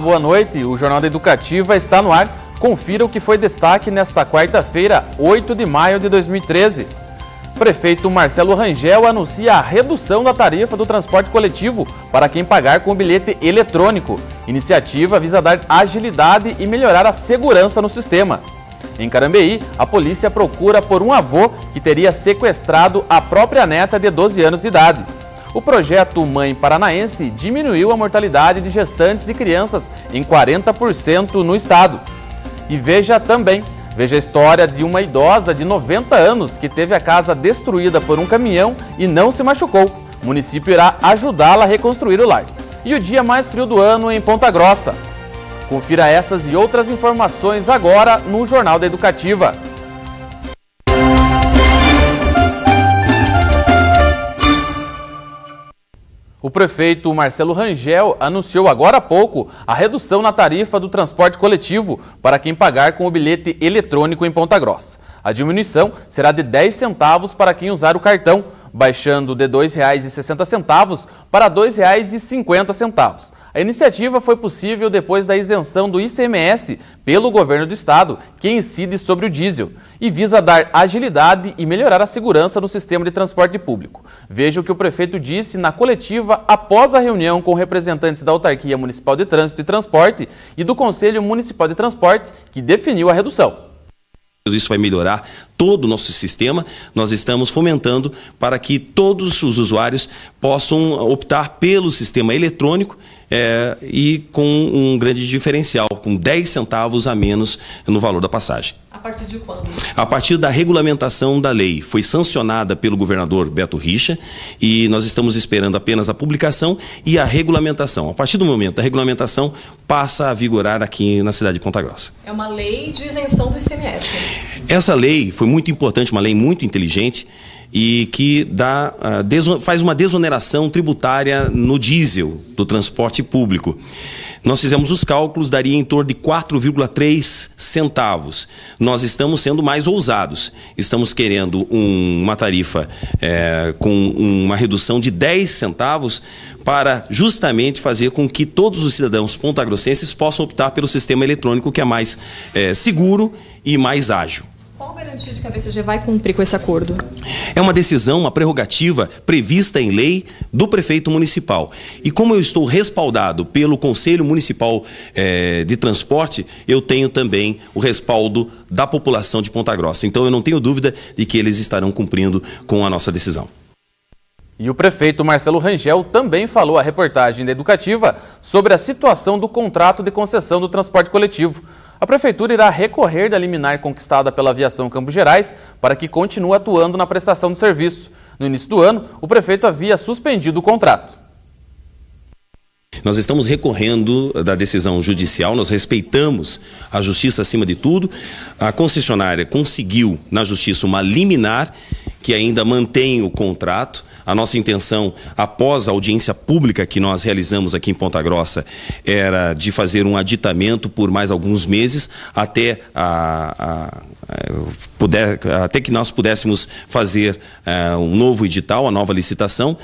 boa noite. O Jornal da Educativa está no ar. Confira o que foi destaque nesta quarta-feira, 8 de maio de 2013. Prefeito Marcelo Rangel anuncia a redução da tarifa do transporte coletivo para quem pagar com bilhete eletrônico. Iniciativa visa dar agilidade e melhorar a segurança no sistema. Em Carambeí, a polícia procura por um avô que teria sequestrado a própria neta de 12 anos de idade. O projeto Mãe Paranaense diminuiu a mortalidade de gestantes e crianças em 40% no estado. E veja também, veja a história de uma idosa de 90 anos que teve a casa destruída por um caminhão e não se machucou. O município irá ajudá-la a reconstruir o lar. E o dia mais frio do ano em Ponta Grossa. Confira essas e outras informações agora no Jornal da Educativa. O prefeito Marcelo Rangel anunciou agora há pouco a redução na tarifa do transporte coletivo para quem pagar com o bilhete eletrônico em Ponta Grossa. A diminuição será de 10 centavos para quem usar o cartão baixando de R$ 2,60 para R$ 2,50. A iniciativa foi possível depois da isenção do ICMS pelo governo do estado, que incide sobre o diesel, e visa dar agilidade e melhorar a segurança no sistema de transporte público. Veja o que o prefeito disse na coletiva após a reunião com representantes da Autarquia Municipal de Trânsito e Transporte e do Conselho Municipal de Transporte, que definiu a redução isso vai melhorar todo o nosso sistema. Nós estamos fomentando para que todos os usuários possam optar pelo sistema eletrônico é, e com um grande diferencial, com 10 centavos a menos no valor da passagem. A partir de quando? A partir da regulamentação da lei. Foi sancionada pelo governador Beto Richa e nós estamos esperando apenas a publicação e a regulamentação. A partir do momento da regulamentação, passa a vigorar aqui na cidade de Ponta Grossa. É uma lei de isenção do ICMS. Essa lei foi muito importante, uma lei muito inteligente e que dá, ah, faz uma desoneração tributária no diesel do transporte público. Nós fizemos os cálculos, daria em torno de 4,3 centavos. Nós estamos sendo mais ousados. Estamos querendo um, uma tarifa é, com uma redução de 10 centavos para justamente fazer com que todos os cidadãos pontagrossenses possam optar pelo sistema eletrônico que é mais é, seguro e mais ágil. Qual garantia de que a BCG vai cumprir com esse acordo? É uma decisão, uma prerrogativa prevista em lei do prefeito municipal. E como eu estou respaldado pelo Conselho Municipal eh, de Transporte, eu tenho também o respaldo da população de Ponta Grossa. Então eu não tenho dúvida de que eles estarão cumprindo com a nossa decisão. E o prefeito Marcelo Rangel também falou à reportagem da Educativa sobre a situação do contrato de concessão do transporte coletivo. A prefeitura irá recorrer da liminar conquistada pela aviação Campos Gerais para que continue atuando na prestação do serviço. No início do ano, o prefeito havia suspendido o contrato. Nós estamos recorrendo da decisão judicial, nós respeitamos a justiça acima de tudo. A concessionária conseguiu na justiça uma liminar que ainda mantém o contrato. A nossa intenção, após a audiência pública que nós realizamos aqui em Ponta Grossa, era de fazer um aditamento por mais alguns meses até a, a Puder, até que nós pudéssemos fazer uh, um novo edital, a nova licitação,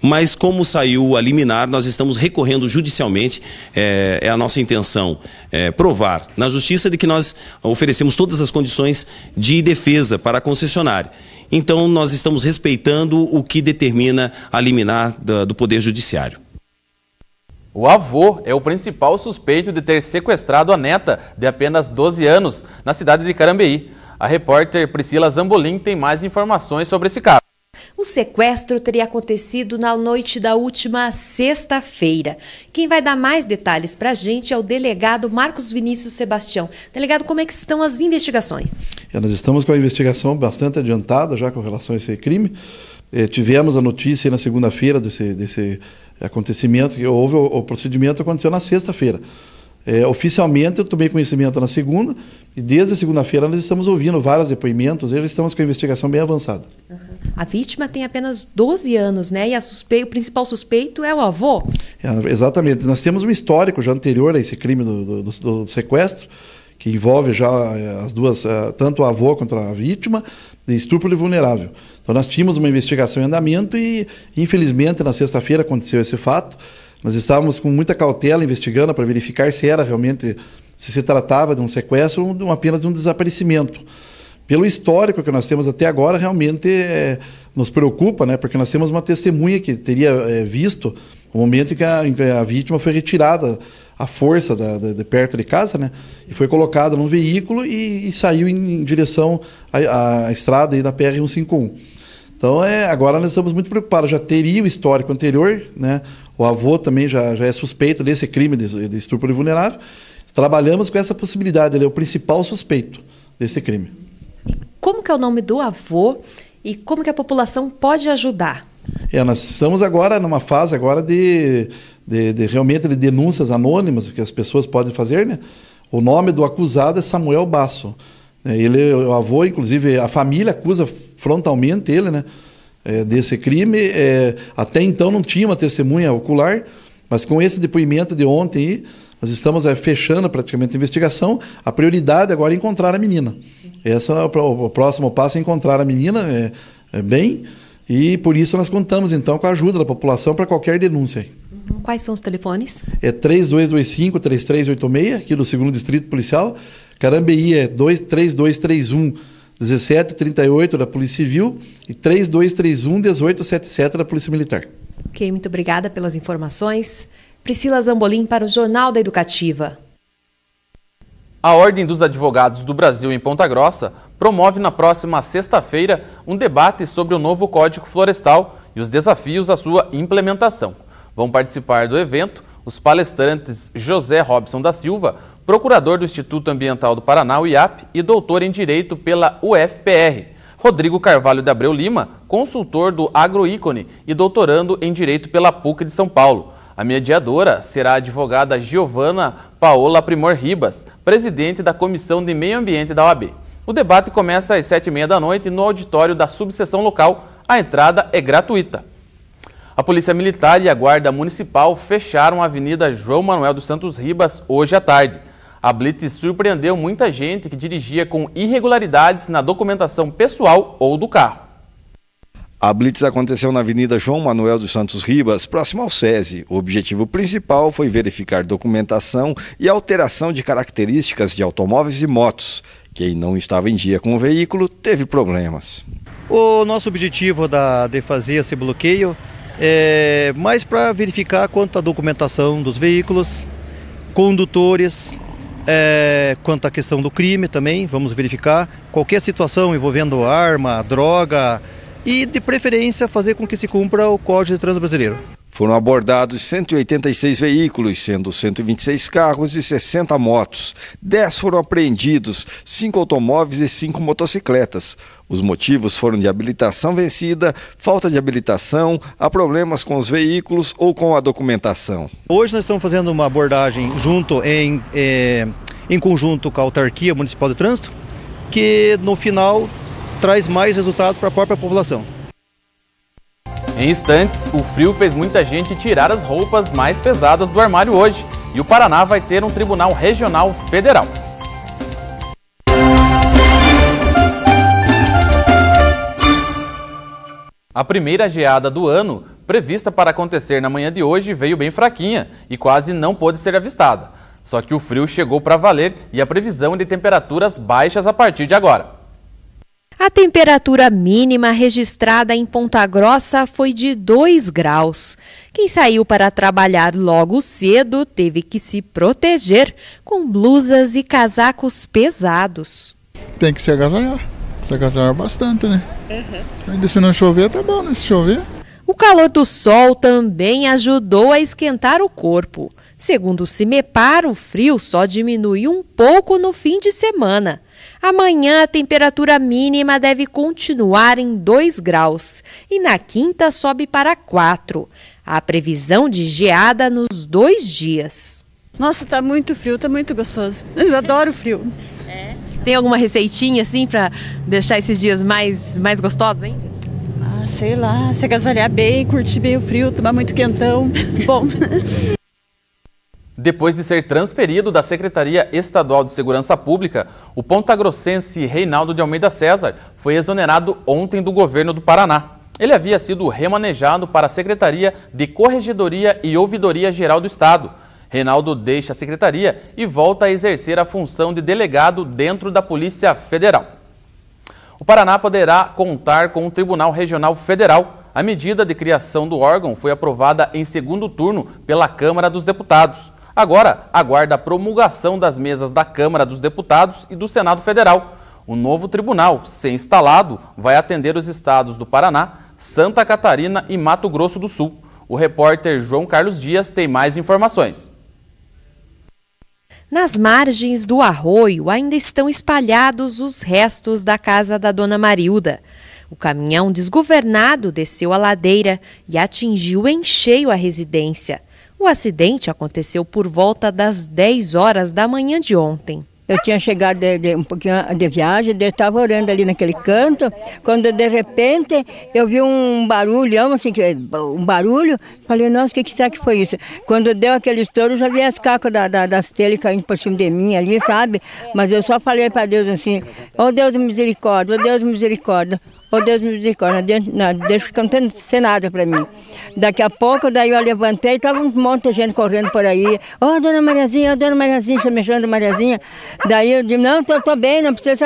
mas como saiu a liminar, nós estamos recorrendo judicialmente, é, é a nossa intenção é, provar na justiça de que nós oferecemos todas as condições de defesa para a concessionária. Então, nós estamos respeitando o que determina a liminar do Poder Judiciário. O avô é o principal suspeito de ter sequestrado a neta, de apenas 12 anos, na cidade de Carambeí. A repórter Priscila Zambolim tem mais informações sobre esse caso. O sequestro teria acontecido na noite da última sexta-feira. Quem vai dar mais detalhes para a gente é o delegado Marcos Vinícius Sebastião. Delegado, como é que estão as investigações? É, nós estamos com a investigação bastante adiantada já com relação a esse crime. É, tivemos a notícia na segunda-feira desse, desse acontecimento que houve o, o procedimento aconteceu na sexta-feira. É, oficialmente, eu tomei conhecimento na segunda, e desde segunda-feira nós estamos ouvindo vários depoimentos, já estamos com a investigação bem avançada. Uhum. A vítima tem apenas 12 anos, né? E suspe... o principal suspeito é o avô. É, exatamente. Nós temos um histórico já anterior a esse crime do, do, do sequestro, que envolve já é, as duas, é, tanto o avô quanto a vítima, de estupro vulnerável. Então nós tínhamos uma investigação em andamento e, infelizmente, na sexta-feira aconteceu esse fato. Nós estávamos com muita cautela investigando para verificar se era realmente se se tratava de um sequestro ou de um, apenas de um desaparecimento. Pelo histórico que nós temos até agora, realmente é, nos preocupa, né? Porque nós temos uma testemunha que teria é, visto o momento em que a, em que a vítima foi retirada à força da, da, de perto de casa, né? E foi colocada num veículo e, e saiu em, em direção à, à, estrada aí da PR 151. Então, é, agora nós estamos muito preocupados. Já teria o histórico anterior, né? o avô também já, já é suspeito desse crime de, de estupro vulnerável. Trabalhamos com essa possibilidade, ele é o principal suspeito desse crime. Como que é o nome do avô e como que a população pode ajudar? É, nós estamos agora numa fase agora de, de, de realmente de denúncias anônimas que as pessoas podem fazer, né? O nome do acusado é Samuel Basso. Né? Ele, o avô, inclusive, a família acusa frontalmente ele, né? é, desse crime. É, até então não tinha uma testemunha ocular, mas com esse depoimento de ontem, nós estamos é, fechando praticamente a investigação. A prioridade agora é encontrar a menina. Esse é o, o próximo passo é encontrar a menina é, é bem. E por isso nós contamos então com a ajuda da população para qualquer denúncia. Uhum. Quais são os telefones? É 3225-3386, aqui do 2 Distrito Policial. Carambeí é 23231 1738 da Polícia Civil e 3231 1877 da Polícia Militar. Ok, muito obrigada pelas informações. Priscila Zambolim para o Jornal da Educativa. A Ordem dos Advogados do Brasil em Ponta Grossa promove na próxima sexta-feira um debate sobre o novo Código Florestal e os desafios à sua implementação. Vão participar do evento os palestrantes José Robson da Silva, procurador do Instituto Ambiental do Paraná, o IAP, e doutor em Direito pela UFPR. Rodrigo Carvalho de Abreu Lima, consultor do Agroícone e doutorando em Direito pela PUC de São Paulo. A mediadora será a advogada Giovana Paola Primor Ribas, presidente da Comissão de Meio Ambiente da OAB. O debate começa às sete e meia da noite no auditório da subseção local. A entrada é gratuita. A Polícia Militar e a Guarda Municipal fecharam a Avenida João Manuel dos Santos Ribas hoje à tarde. A blitz surpreendeu muita gente que dirigia com irregularidades na documentação pessoal ou do carro. A blitz aconteceu na Avenida João Manuel dos Santos Ribas, próximo ao SESI. O objetivo principal foi verificar documentação e alteração de características de automóveis e motos. Quem não estava em dia com o veículo teve problemas. O nosso objetivo da, de fazer esse bloqueio é mais para verificar quanto à documentação dos veículos, condutores, é, quanto à questão do crime também, vamos verificar qualquer situação envolvendo arma, droga e, de preferência, fazer com que se cumpra o Código de Trânsito Brasileiro. Foram abordados 186 veículos, sendo 126 carros e 60 motos. 10 foram apreendidos, 5 automóveis e 5 motocicletas. Os motivos foram de habilitação vencida, falta de habilitação, há problemas com os veículos ou com a documentação. Hoje nós estamos fazendo uma abordagem junto em, é, em conjunto com a autarquia municipal de trânsito, que no final traz mais resultados para a própria população. Em instantes, o frio fez muita gente tirar as roupas mais pesadas do armário hoje e o Paraná vai ter um tribunal regional federal. A primeira geada do ano, prevista para acontecer na manhã de hoje, veio bem fraquinha e quase não pôde ser avistada. Só que o frio chegou para valer e a previsão é de temperaturas baixas a partir de agora. A temperatura mínima registrada em Ponta Grossa foi de 2 graus. Quem saiu para trabalhar logo cedo teve que se proteger com blusas e casacos pesados. Tem que se agasalhar. Se agasalhar bastante, né? Uhum. Ainda se não chover, tá bom, né? Se chover. O calor do sol também ajudou a esquentar o corpo. Segundo o Cimepar, o frio só diminui um pouco no fim de semana. Amanhã a temperatura mínima deve continuar em 2 graus e na quinta sobe para 4. Há previsão de geada nos dois dias. Nossa, tá muito frio, tá muito gostoso. Eu adoro frio. É. Tem alguma receitinha assim para deixar esses dias mais mais gostosos hein? Ah, sei lá, se agasalhar bem, curtir bem o frio, tomar muito quentão. Bom. Depois de ser transferido da Secretaria Estadual de Segurança Pública, o pontagrossense Reinaldo de Almeida César foi exonerado ontem do governo do Paraná. Ele havia sido remanejado para a Secretaria de Corregedoria e Ouvidoria Geral do Estado. Reinaldo deixa a secretaria e volta a exercer a função de delegado dentro da Polícia Federal. O Paraná poderá contar com o Tribunal Regional Federal. A medida de criação do órgão foi aprovada em segundo turno pela Câmara dos Deputados. Agora, aguarda a promulgação das mesas da Câmara dos Deputados e do Senado Federal. O novo tribunal, sem instalado, vai atender os estados do Paraná, Santa Catarina e Mato Grosso do Sul. O repórter João Carlos Dias tem mais informações. Nas margens do arroio ainda estão espalhados os restos da casa da dona Marilda. O caminhão desgovernado desceu a ladeira e atingiu em cheio a residência. O acidente aconteceu por volta das 10 horas da manhã de ontem. Eu tinha chegado de, de, um pouquinho de viagem, eu estava orando ali naquele canto, quando de repente eu vi um barulhão, assim, um barulho, falei, nossa, o que, que será que foi isso? Quando deu aquele estouro, eu já vi as cacas da, da, das telhas caindo por cima de mim ali, sabe? Mas eu só falei para Deus assim, oh, Deus misericórdia, oh, Deus misericórdia. oh, Deus misericórdia, não, deixa cantando sem nada para mim. Daqui a pouco, daí eu levantei, estava um monte de gente correndo por aí. oh, dona Mariazinha, oh, dona Mariazinha, chamando Mariazinha. Daí eu digo, não, tô, tô bem, não precisa se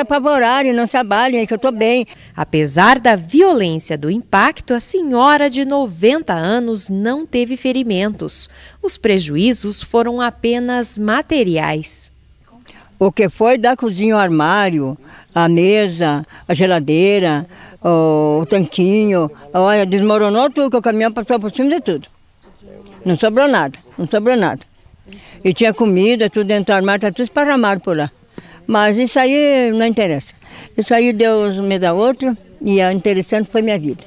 e não se abalem, que eu tô bem. Apesar da violência do impacto, a senhora de 90 anos não teve ferimentos. Os prejuízos foram apenas materiais. O que foi da cozinha o armário, a mesa, a geladeira, o, o tanquinho, olha, desmoronou tudo, que o caminhão passou por cima de tudo. Não sobrou nada, não sobrou nada. E tinha comida, tudo dentro do armário, tá tudo esparramado por lá. Mas isso aí não interessa. Isso aí Deus me dá outro e o é interessante foi minha vida.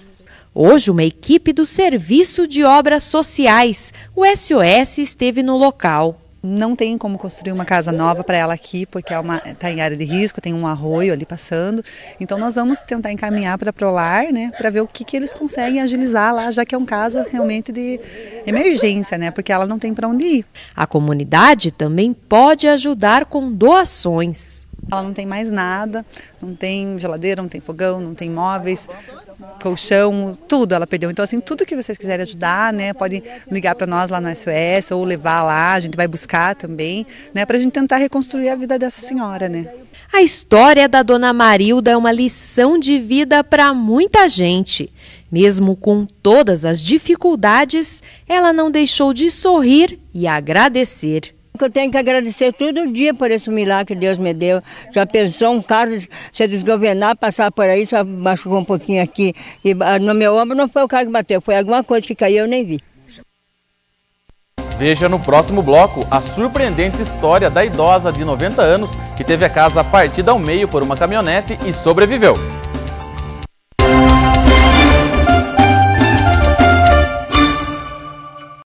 Hoje, uma equipe do Serviço de Obras Sociais, o SOS, esteve no local não tem como construir uma casa nova para ela aqui, porque está é tá em área de risco, tem um arroio ali passando. Então nós vamos tentar encaminhar para Prolar, né, para ver o que, que eles conseguem agilizar lá, já que é um caso realmente de emergência, né, porque ela não tem para onde ir. A comunidade também pode ajudar com doações. Ela não tem mais nada, não tem geladeira, não tem fogão, não tem móveis, colchão, tudo ela perdeu. Então, assim, tudo que vocês quiserem ajudar, né, podem ligar para nós lá no SOS ou levar lá, a gente vai buscar também, né, para a gente tentar reconstruir a vida dessa senhora, né. A história da Dona Marilda é uma lição de vida para muita gente. Mesmo com todas as dificuldades, ela não deixou de sorrir e agradecer. Eu tenho que agradecer todo dia por esse milagre que Deus me deu. Já pensou um carro se desgovernar, passar por aí, só machucou um pouquinho aqui. E ah, no meu ombro não foi o carro que bateu, foi alguma coisa que caiu, eu nem vi. Veja no próximo bloco a surpreendente história da idosa de 90 anos que teve a casa partida ao meio por uma caminhonete e sobreviveu.